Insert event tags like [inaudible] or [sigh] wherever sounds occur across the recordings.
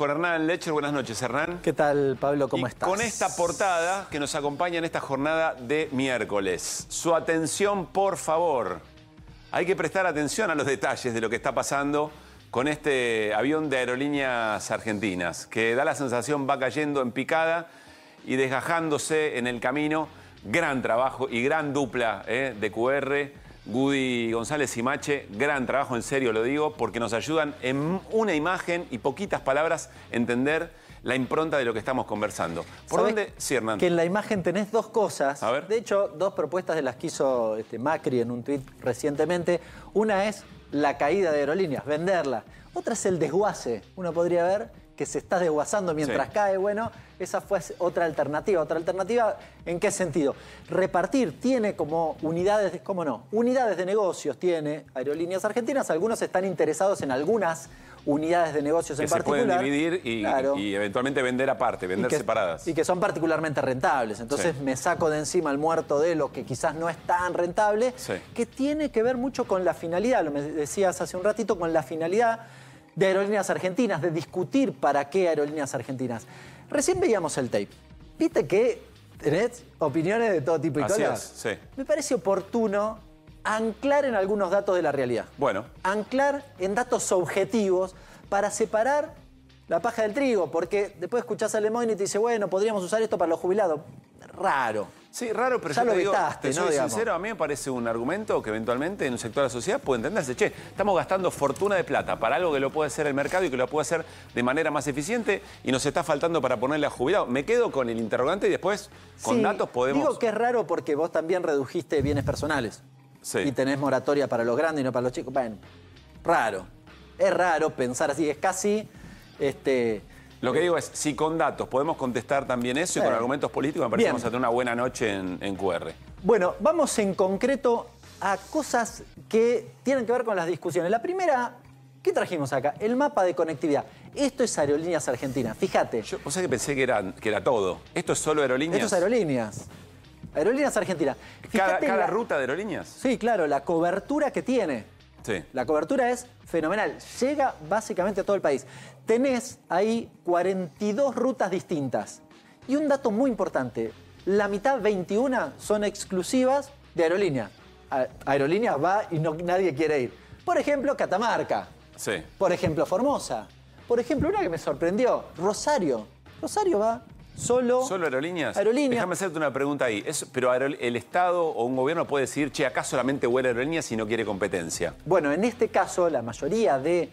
con Hernán Lecher. Buenas noches, Hernán. ¿Qué tal, Pablo? ¿Cómo estás? Con esta portada que nos acompaña en esta jornada de miércoles. Su atención, por favor. Hay que prestar atención a los detalles de lo que está pasando con este avión de aerolíneas argentinas, que da la sensación va cayendo en picada y desgajándose en el camino. Gran trabajo y gran dupla eh, de QR Gudi González y Mache, gran trabajo, en serio lo digo, porque nos ayudan en una imagen y poquitas palabras entender la impronta de lo que estamos conversando. ¿Por dónde, sí, Hernán? Que en la imagen tenés dos cosas. ver. De hecho, dos propuestas de las que hizo este, Macri en un tuit recientemente. Una es la caída de aerolíneas, venderla. Otra es el desguace. Uno podría ver que se está desguazando mientras cae. Bueno, esa fue otra alternativa. ¿Otra alternativa en qué sentido? Repartir tiene como unidades, de, ¿cómo no? Unidades de negocios tiene Aerolíneas Argentinas. Algunos están interesados en algunas unidades de negocios en se particular. pueden dividir y, eventualmente vender aparte, vender separadas. Y que son particularmente rentables. Entonces me saco de encima el muerto de lo que quizás no es tan rentable, que tiene que ver mucho con la finalidad, lo me decías hace un ratito, con la finalidad de Aerolíneas Argentinas, de discutir para qué Aerolíneas Argentinas. Recién veíamos el tape. Viste que tenés opiniones de todo tipo y cosas? sí. Me parece oportuno anclar en algunos datos de la realidad. Bueno. Anclar en datos objetivos para separar la paja del trigo, porque después escuchás a Lemoyne y te dice, bueno, podríamos usar esto para los jubilados. Raro. Sí, raro, pero ya yo lo te digo, te soy sincero, a mí me parece un argumento que eventualmente en un sector de la sociedad puede entenderse, che, estamos gastando fortuna de plata para algo que lo puede hacer el mercado y que lo puede hacer de manera más eficiente y nos está faltando para ponerle a jubilado. Me quedo con el interrogante y después con datos podemos... Digo que es raro porque vos también redujiste bienes personales. Y tenés moratoria para los grandes y no para los chicos. Bueno, raro. Es raro pensar así, es casi... Este, lo que digo es, si con datos podemos contestar también eso y con argumentos políticos, me parece que vamos a tener una buena noche en, QR. Bueno, vamos en concreto a cosas que tienen que ver con las discusiones. La primera, ¿qué trajimos acá? El mapa de conectividad. Esto es Aerolíneas Argentinas, fíjate. Yo vos que pensé que era, que era todo. ¿Esto es solo aerolíneas? Esto es aerolíneas. Aerolíneas Argentinas. ¿Cada, la... ruta de aerolíneas? Sí, claro, la cobertura que tiene. La cobertura es fenomenal. Llega básicamente a todo el país. Tenés ahí 42 rutas distintas. Y un dato muy importante. La mitad, 21, son exclusivas de aerolínea. aerolínea va y nadie quiere ir. Por ejemplo, Catamarca. Sí. Por ejemplo, Formosa. Por ejemplo, una que me sorprendió, Rosario. Rosario va solo... aerolíneas? Aerolíneas. Déjame hacerte una pregunta ahí. ¿Pero el Estado o un gobierno puede decir, che, acá solamente huele aerolíneas si no quiere competencia? Bueno, en este caso, la mayoría de...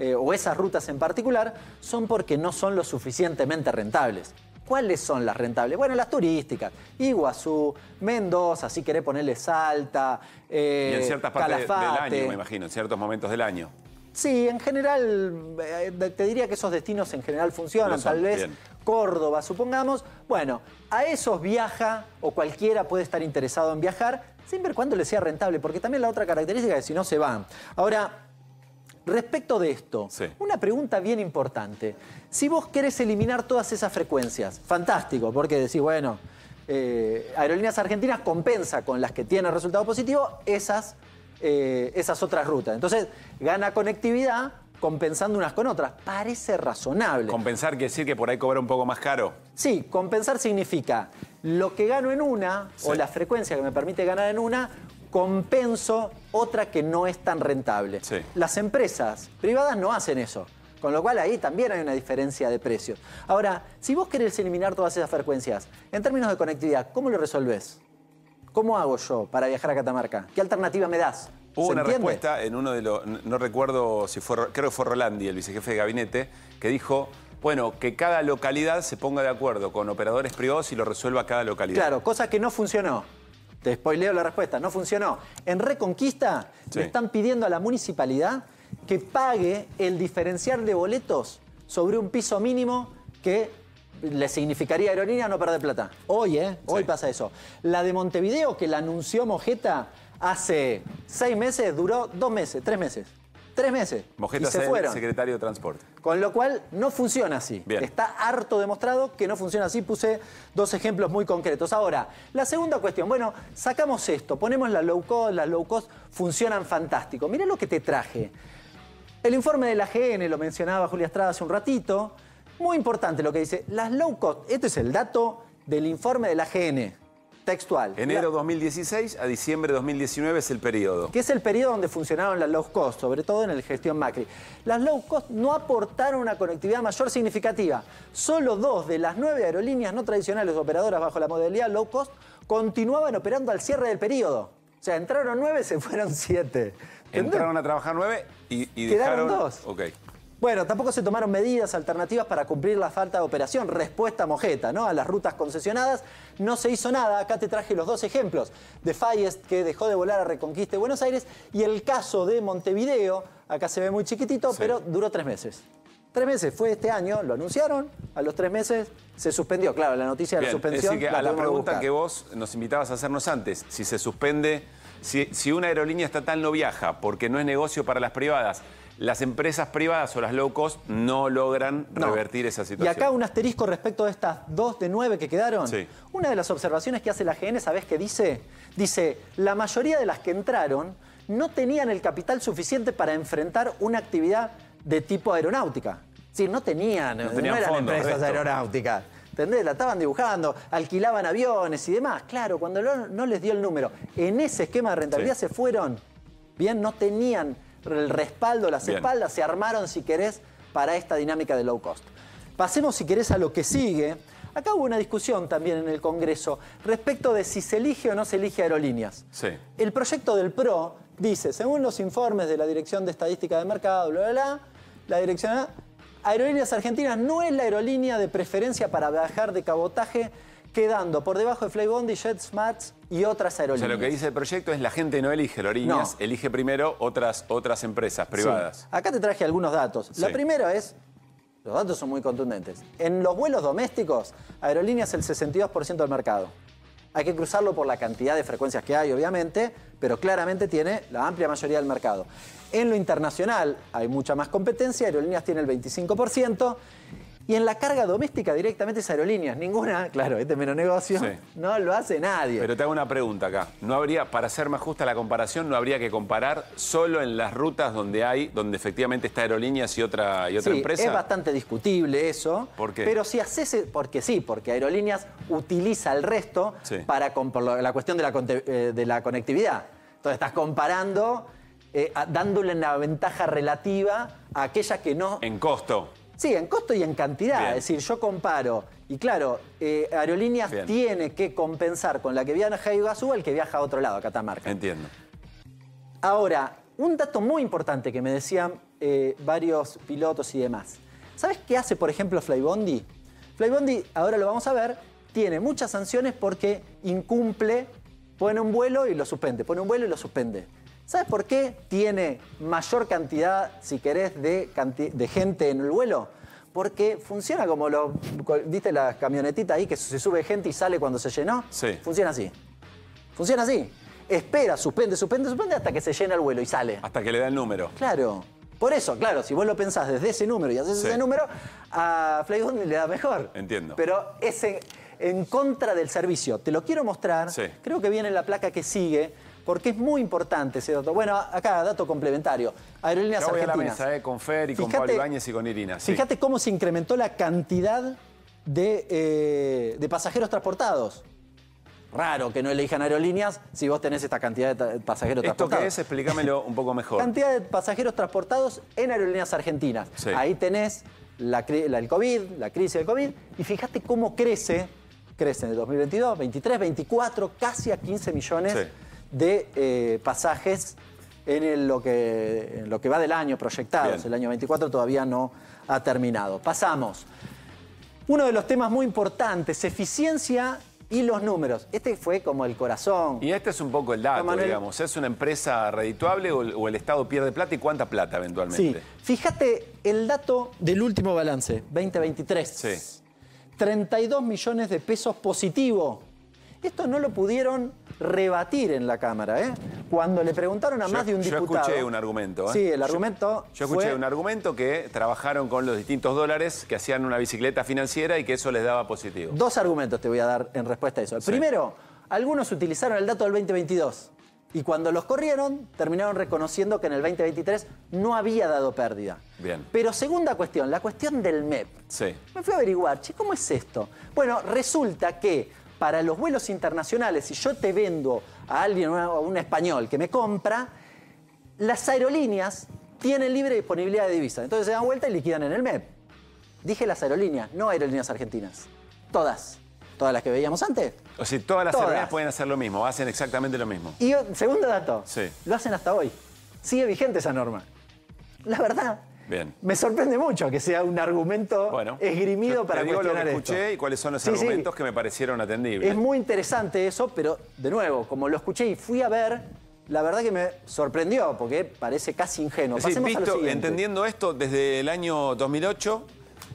Eh, o esas rutas en particular, son porque no son lo suficientemente rentables. ¿Cuáles son las rentables? Bueno, las turísticas. Iguazú, Mendoza, si querés ponerle Salta, y en eh, ciertas partes del año, me imagino, en ciertos momentos del año. Sí, en general, eh, te diría que esos destinos en general funcionan, tal vez Córdoba, supongamos. Bueno, a esos viaja o cualquiera puede estar interesado en viajar, siempre y cuando le sea rentable, porque también la otra característica es que si no se van. Ahora, respecto de esto, una pregunta bien importante. Si vos querés eliminar todas esas frecuencias, fantástico, porque decís, bueno, eh, Aerolíneas Argentinas compensa con las que tienen resultado positivo, esas eh, esas otras rutas. Entonces, gana conectividad compensando unas con otras. Parece razonable. ¿Compensar quiere decir que por ahí cobra un poco más caro? Sí, compensar significa lo que gano en una o la frecuencia que me permite ganar en una, compenso otra que no es tan rentable. Las empresas privadas no hacen eso. Con lo cual ahí también hay una diferencia de precios. Ahora, si vos querés eliminar todas esas frecuencias, en términos de conectividad, ¿cómo lo resolvés? ¿Cómo hago yo para viajar a Catamarca? ¿Qué alternativa me das? Hubo una respuesta en uno de los, no recuerdo si fue, creo que fue Rolandi, el vicejefe de gabinete, que dijo, bueno, que cada localidad se ponga de acuerdo con operadores privados y lo resuelva cada localidad. Claro, cosa que no funcionó. Te spoileo la respuesta, no funcionó. En Reconquista le están pidiendo a la municipalidad que pague el diferencial de boletos sobre un piso mínimo que le significaría a no perder plata. Hoy, ¿eh? Hoy pasa eso. La de Montevideo, que la anunció Mojeta hace seis meses, duró dos meses, tres meses. Tres meses. Mojeta se fueron. secretario de Transporte. Con lo cual, no funciona así. Bien. Está harto demostrado que no funciona así. Puse dos ejemplos muy concretos. Ahora, la segunda cuestión. Bueno, sacamos esto, ponemos la low cost, las low cost funcionan fantástico. Mirá lo que te traje. El informe de la GN, lo mencionaba Julia Estrada hace un ratito muy importante lo que dice. Las low cost, este es el dato del informe de la GN, e, textual. Enero 2016 a diciembre de 2019 es el periodo. Que es el periodo donde funcionaron las low cost, sobre todo en el gestión Macri. Las low cost no aportaron una conectividad mayor significativa. Solo dos de las nueve aerolíneas no tradicionales operadoras bajo la modalidad low cost continuaban operando al cierre del periodo. O sea, entraron nueve, se fueron siete. Entraron a trabajar nueve y, y Quedaron dejaron... dos. Okay. Bueno, tampoco se tomaron medidas alternativas para cumplir la falta de operación. Respuesta mojeta, ¿no? A las rutas concesionadas no se hizo nada. Acá te traje los dos ejemplos. De Fayest, que dejó de volar a Reconquista de Buenos Aires, y el caso de Montevideo. Acá se ve muy chiquitito, pero duró tres meses. Tres meses, fue este año, lo anunciaron, a los tres meses se suspendió. Claro, la noticia de la suspensión. a la pregunta que vos nos invitabas a hacernos antes, si se suspende, si, si una aerolínea estatal no viaja porque no es negocio para las privadas, las empresas privadas o las locos no logran revertir esa situación. Y acá un asterisco respecto a estas dos de nueve que quedaron. Una de las observaciones que hace la GN, ¿sabés qué dice? Dice, la mayoría de las que entraron no tenían el capital suficiente para enfrentar una actividad de tipo aeronáutica. Sí, no tenían, no, tenían no eran empresas aeronáuticas. ¿Entendés? La estaban dibujando, alquilaban aviones y demás. Claro, cuando no les dio el número, en ese esquema de rentabilidad se fueron. Bien, no tenían el respaldo, las espaldas se armaron, si querés, para esta dinámica de low cost. Pasemos, si querés, a lo que sigue. Acá hubo una discusión también en el Congreso respecto de si se elige o no se elige aerolíneas. El proyecto del PRO dice, según los informes de la Dirección de Estadística de Mercado, bla, bla, bla, la Dirección Aerolíneas Argentinas no es la aerolínea de preferencia para viajar de cabotaje, quedando por debajo de Flybondi, Mats y otras aerolíneas. O sea, lo que dice el proyecto es la gente no elige, aerolíneas, elige primero otras, otras empresas privadas. Acá te traje algunos datos. Lo La primera es, los datos son muy contundentes, en los vuelos domésticos, aerolíneas el 62% del mercado. Hay que cruzarlo por la cantidad de frecuencias que hay, obviamente, pero claramente tiene la amplia mayoría del mercado. En lo internacional hay mucha más competencia, aerolíneas tiene el 25%. Y en la carga doméstica directamente es aerolíneas. Ninguna, claro, este menos negocio, no lo hace nadie. Pero te hago una pregunta acá. ¿No habría, para ser más justa la comparación, no habría que comparar solo en las rutas donde hay, donde efectivamente está aerolíneas y otra, y otra sí, empresa? Es bastante discutible eso. ¿Por qué? Pero si haces, porque sí, porque aerolíneas utiliza el resto por para la cuestión eh, de la, conectividad. Entonces estás comparando eh, dándole una ventaja relativa a aquellas que no... En costo. Sí, en costo y en cantidad. Es decir, yo comparo. Y claro, eh, Aerolíneas tiene que compensar con la que viaja o el que viaja a otro lado, a Catamarca. Entiendo. Ahora, un dato muy importante que me decían eh, varios pilotos y demás. ¿Sabes qué hace, por ejemplo, Flybondi? Flybondi, ahora lo vamos a ver, tiene muchas sanciones porque incumple, pone un vuelo y lo suspende, pone un vuelo y lo suspende. ¿Sabes por qué tiene mayor cantidad, si querés, de, gente en el vuelo? Porque funciona como lo. ¿Viste la camionetita ahí que se sube gente y sale cuando se llenó? Sí. Funciona así. Funciona así. Espera, suspende, suspende, suspende hasta que se llena el vuelo y sale. Hasta que le da el número. Claro. Por eso, claro, si vos lo pensás desde ese número y haces ese número, a Flybondi le da mejor. Entiendo. Pero ese en, contra del servicio. Te lo quiero mostrar. Sí. Creo que viene la placa que sigue porque es muy importante ese dato. Bueno, acá, dato complementario. Aerolíneas Argentinas. A eh, con Fer y con Pablo y con Irina. Fíjate cómo se incrementó la cantidad eh, de, pasajeros transportados. Raro que no elijan aerolíneas si vos tenés esta cantidad de pasajeros transportados. ¿Esto qué es? Explícamelo un poco [laughs] mejor. Cantidad de pasajeros transportados en aerolíneas argentinas. Ahí tenés el COVID, la crisis del COVID, y fíjate cómo crece, crece en el 2022, 23, 24, casi a 15 millones. Sí de eh, pasajes en, lo que, lo que va del año proyectados. El año 24 todavía no ha terminado. Pasamos. Uno de los temas muy importantes, eficiencia y los números. Este fue como el corazón. Y este es un poco el dato, digamos. ¿Es una empresa redituable o, el Estado pierde plata y cuánta plata eventualmente? Sí. Fíjate el dato del último balance, 2023. Sí. 32 millones de pesos positivo esto no lo pudieron rebatir en la Cámara. ¿eh? Cuando le preguntaron a más de un diputado... Yo escuché un argumento. ¿eh? Sí, el argumento Yo, escuché un argumento que trabajaron con los distintos dólares que hacían una bicicleta financiera y que eso les daba positivo. Dos argumentos te voy a dar en respuesta a eso. Primero, algunos utilizaron el dato del 2022. Y cuando los corrieron, terminaron reconociendo que en el 2023 no había dado pérdida. Bien. Pero segunda cuestión, la cuestión del MEP. Sí. Me fui a averiguar, che, ¿cómo es esto? Bueno, resulta que para los vuelos internacionales, si yo te vendo a alguien, a un español que me compra, las aerolíneas tienen libre disponibilidad de divisas. Entonces se dan vuelta y liquidan en el MEP. Dije las aerolíneas, no aerolíneas argentinas. Todas. Todas las que veíamos antes. O sea, todas las aerolíneas pueden hacer lo mismo, hacen exactamente lo mismo. Y oh, segundo dato, lo hacen hasta hoy. Sigue vigente esa norma. La verdad, me sorprende mucho que sea un argumento esgrimido para digo lo escuché y cuáles son los argumentos que me parecieron atendibles. Es muy interesante eso, pero de nuevo, como lo escuché y fui a ver, la verdad que me sorprendió porque parece casi ingenuo. Es visto, entendiendo esto desde el año 2008,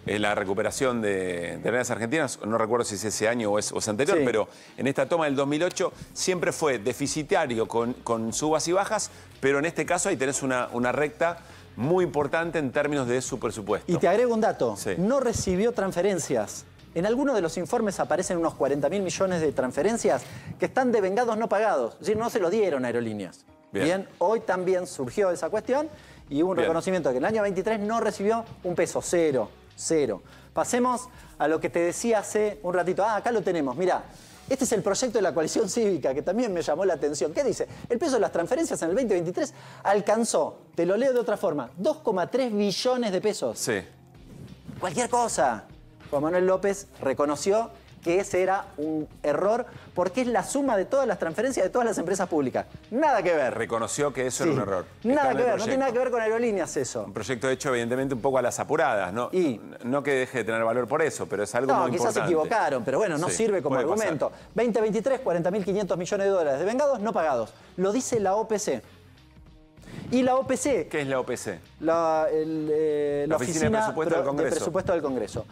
eh, la recuperación de, de las argentinas, no recuerdo si es ese año o es, anterior, pero en esta toma del 2008 siempre fue deficitario con, subas y bajas, pero en este caso ahí tenés una recta muy importante en términos de su presupuesto. Y te agrego un dato, no recibió transferencias. En algunos de los informes aparecen unos 40 mil millones de transferencias que están devengados no pagados, es decir, no se lo dieron a aerolíneas. Bien. hoy también surgió esa cuestión y hubo un reconocimiento de que en el año 23 no recibió un peso, cero, cero. Pasemos a lo que te decía hace un ratito. Ah, acá lo tenemos, mira. Este es el proyecto de la coalición cívica, que también me llamó la atención. ¿Qué dice? El peso de las transferencias en el 2023 alcanzó, te lo leo de otra forma, 2,3 billones de pesos. Sí. Cualquier cosa. Juan Manuel López reconoció que ese era un error porque es la suma de todas las transferencias de todas las empresas públicas. Nada que ver. Reconoció que eso era un error. Nada que ver, no tiene nada que ver con aerolíneas eso. Un proyecto hecho evidentemente un poco a las apuradas, ¿no? Y, no que deje de tener valor por eso, pero es algo muy importante. quizás se equivocaron, pero bueno, no sirve como argumento. 2023, 40.500 millones de dólares de vengados no pagados. Lo dice la OPC. Y la OPC. ¿Qué es la OPC? Eh, la, Oficina, de Presupuesto del De Presupuesto del Congreso.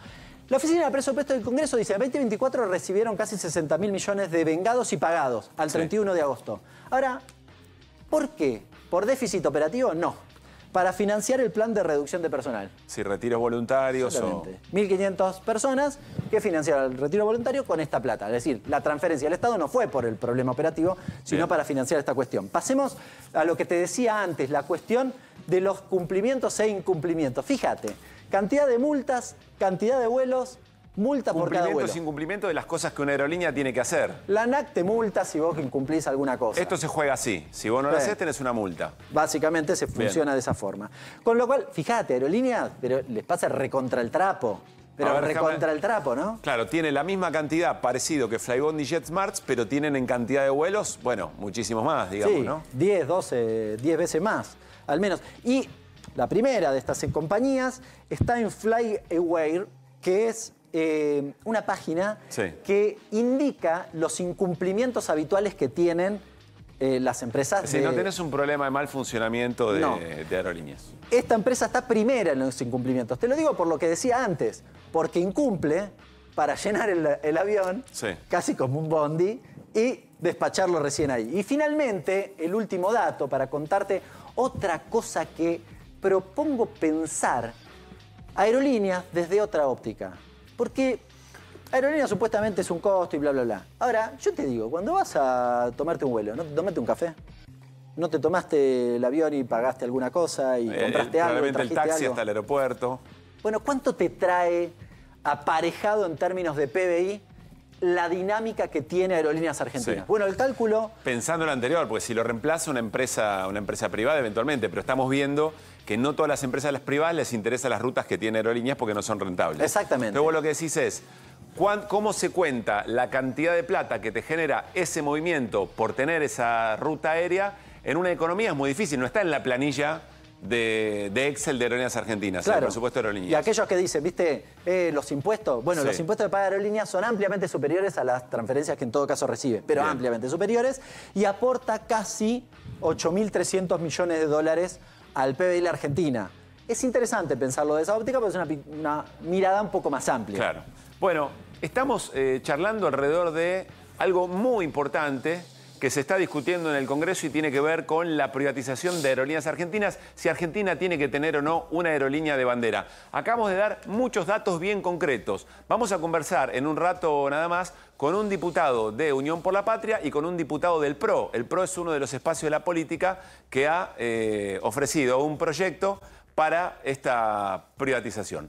La Oficina de Presupuesto del Congreso dice, en 2024 recibieron casi 60 mil millones de vengados y pagados al 31 de agosto. Ahora, ¿por qué? ¿Por déficit operativo? No. Para financiar el plan de reducción de personal. Si retiros voluntarios o... 1.500 personas que financiaron el retiro voluntario con esta plata. Es decir, la transferencia al Estado no fue por el problema operativo, sino para financiar esta cuestión. Pasemos a lo que te decía antes, la cuestión de los cumplimientos e incumplimientos. Fíjate, Cantidad de multas, cantidad de vuelos, multa por cada vuelo. incumplimiento de las cosas que una aerolínea tiene que hacer. La NAC te multa si vos incumplís alguna cosa. Esto se juega así. Si vos no lo haces, tenés una multa. Básicamente se funciona de esa forma. Con lo cual, fíjate, aerolíneas, pero les pasa recontra el trapo. Pero recontra el trapo, ¿no? Claro, tiene la misma cantidad, parecido que Flybond y JetSmarts, pero tienen en cantidad de vuelos, bueno, muchísimos más, digamos, sí, ¿no? 10, 12, 10 veces más, al menos. Y la primera de estas compañías está en FlyAware, que es eh, una página que indica los incumplimientos habituales que tienen eh, las empresas. Si no tienes un problema de mal funcionamiento de, aerolíneas. Esta empresa está primera en los incumplimientos. Te lo digo por lo que decía antes, porque incumple para llenar el, avión, casi como un bondi, y despacharlo recién ahí. Y finalmente, el último dato para contarte otra cosa que propongo pensar aerolíneas desde otra óptica. Porque aerolínea supuestamente es un costo y bla, bla, bla. Ahora, yo te digo, cuando vas a tomarte un vuelo, ¿no te tomaste un café? ¿No te tomaste el avión y pagaste alguna cosa y eh, compraste algo? el taxi hasta el aeropuerto. Bueno, ¿cuánto te trae aparejado en términos de PBI la dinámica que tiene Aerolíneas Argentinas. Bueno, el cálculo... Pensando en lo anterior, porque si lo reemplaza una empresa, una empresa privada eventualmente, pero estamos viendo que no todas las empresas privadas les interesan las rutas que tiene Aerolíneas porque no son rentables. Exactamente. Luego lo que decís es, ¿cómo se cuenta la cantidad de plata que te genera ese movimiento por tener esa ruta aérea? En una economía es muy difícil, no está en la planilla de, Excel de Aerolíneas Argentinas, eh, por el presupuesto de aerolíneas. Y aquellos que dicen, viste, eh, los impuestos, bueno, los impuestos de paga aerolíneas son ampliamente superiores a las transferencias que en todo caso recibe, pero ampliamente superiores, y aporta casi 8.300 millones de dólares al PBI de la Argentina. Es interesante pensarlo de esa óptica, pero es una, mirada un poco más amplia. Claro. Bueno, estamos eh, charlando alrededor de algo muy importante que se está discutiendo en el Congreso y tiene que ver con la privatización de aerolíneas argentinas, si Argentina tiene que tener o no una aerolínea de bandera. Acabamos de dar muchos datos bien concretos. Vamos a conversar en un rato nada más con un diputado de Unión por la Patria y con un diputado del PRO. El PRO es uno de los espacios de la política que ha eh, ofrecido un proyecto para esta privatización.